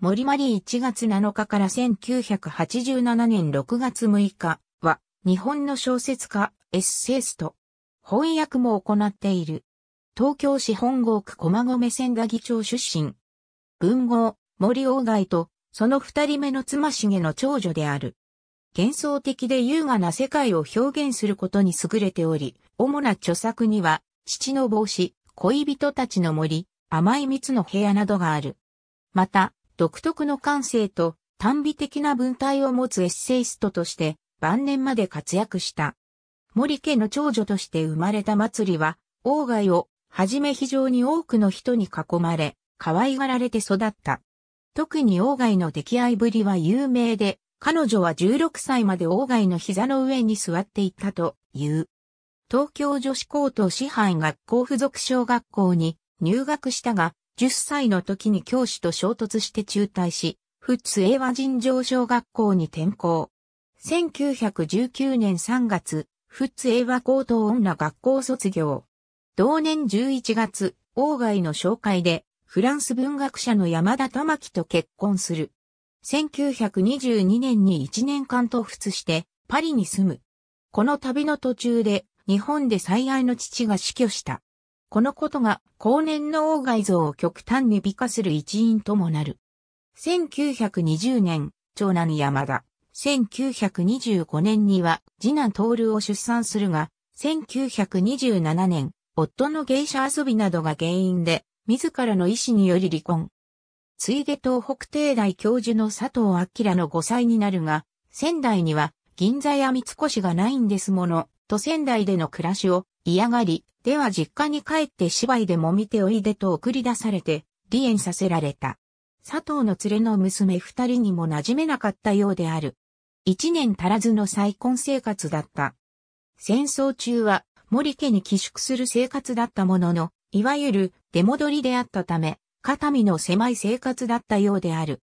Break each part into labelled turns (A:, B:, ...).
A: 森マリー1月7日から1987年6月6日は日本の小説家、エッセイスト。翻訳も行っている。東京市本郷区駒込千田議長出身。文豪、森大外とその二人目の妻重の長女である。幻想的で優雅な世界を表現することに優れており、主な著作には、父の帽子、恋人たちの森、甘い蜜の部屋などがある。また、独特の感性と短美的な文体を持つエッセイストとして晩年まで活躍した。森家の長女として生まれた祭りは、鴎外をはじめ非常に多くの人に囲まれ、可愛がられて育った。特に鴎外の合愛ぶりは有名で、彼女は16歳まで鴎外の膝の上に座っていたという。東京女子高等師範学校附属小学校に入学したが、10歳の時に教師と衝突して中退し、富津英和尋常小学校に転校。1919年3月、富津英和高等女学校卒業。同年11月、王外の紹介で、フランス文学者の山田玉樹と結婚する。1922年に1年間と付して、パリに住む。この旅の途中で、日本で最愛の父が死去した。このことが後年の王外像を極端に美化する一因ともなる。1920年、長男山田。1925年には次男徹を出産するが、1927年、夫の芸者遊びなどが原因で、自らの意思により離婚。ついで東北帝大教授の佐藤明の5歳になるが、仙台には銀座や三越がないんですもの、と仙台での暮らしを嫌がり、では実家に帰って芝居でも見ておいでと送り出されて、離縁させられた。佐藤の連れの娘二人にも馴染めなかったようである。一年足らずの再婚生活だった。戦争中は森家に寄宿する生活だったものの、いわゆる出戻りであったため、肩身の狭い生活だったようである。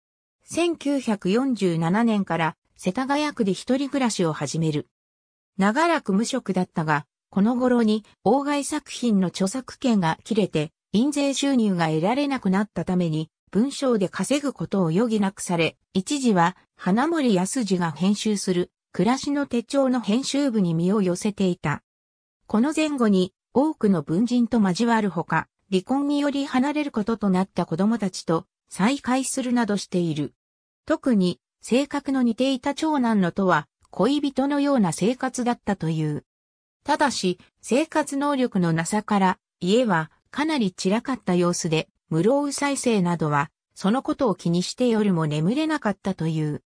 A: 1947年から世田谷区で一人暮らしを始める。長らく無職だったが、この頃に、鴎外作品の著作権が切れて、印税収入が得られなくなったために、文章で稼ぐことを余儀なくされ、一時は、花森康次が編集する、暮らしの手帳の編集部に身を寄せていた。この前後に、多くの文人と交わるほか、離婚により離れることとなった子供たちと再会するなどしている。特に、性格の似ていた長男のとは、恋人のような生活だったという。ただし、生活能力のなさから、家はかなり散らかった様子で、無老右再生などは、そのことを気にして夜も眠れなかったという。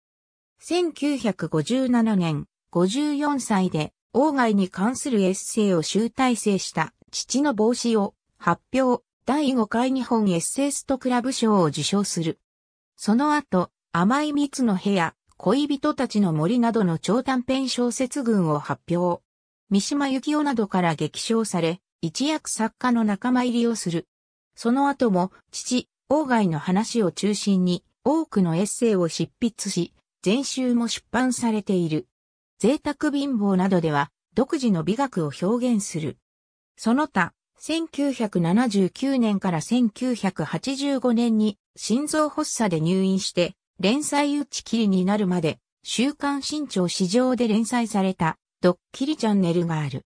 A: 1957年、54歳で、王外に関するエッセイを集大成した父の帽子を発表、第5回日本エッセイストクラブ賞を受賞する。その後、甘い蜜の部屋、恋人たちの森などの長短編小説群を発表。三島由紀夫などから激賞され、一躍作家の仲間入りをする。その後も、父、鴎外の話を中心に、多くのエッセイを執筆し、全集も出版されている。贅沢貧乏などでは、独自の美学を表現する。その他、1979年から1985年に心臓発作で入院して連載打ち切りになるまで週刊新潮市場で連載されたドッキリチャンネルがある。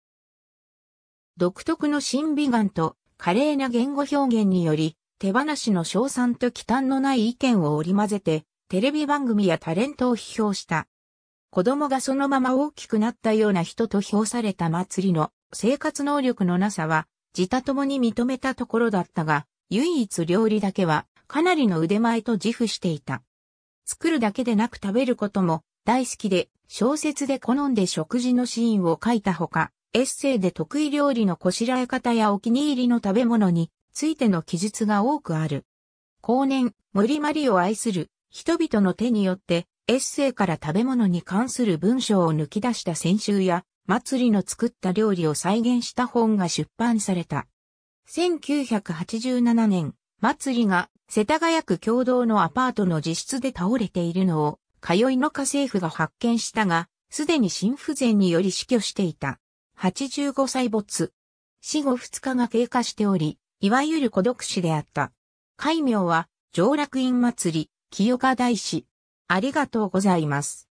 A: 独特の審美眼と華麗な言語表現により、手放しの賞賛と忌憚のない意見を織り交ぜて、テレビ番組やタレントを批評した。子供がそのまま大きくなったような人と評された祭りの生活能力のなさは、自他ともに認めたところだったが、唯一料理だけはかなりの腕前と自負していた。作るだけでなく食べることも大好きで、小説で好んで食事のシーンを書いたほか、エッセイで得意料理のこしらえ方やお気に入りの食べ物についての記述が多くある。後年、森まりを愛する人々の手によってエッセイから食べ物に関する文章を抜き出した先週や、祭りの作った料理を再現した本が出版された。1987年、祭りが世田谷区共同のアパートの自室で倒れているのを通いの家政婦が発見したが、すでに心不全により死去していた。85歳没。死後2日が経過しており、いわゆる孤独死であった。戒名は、上洛院祭り、清川大師。ありがとうございます。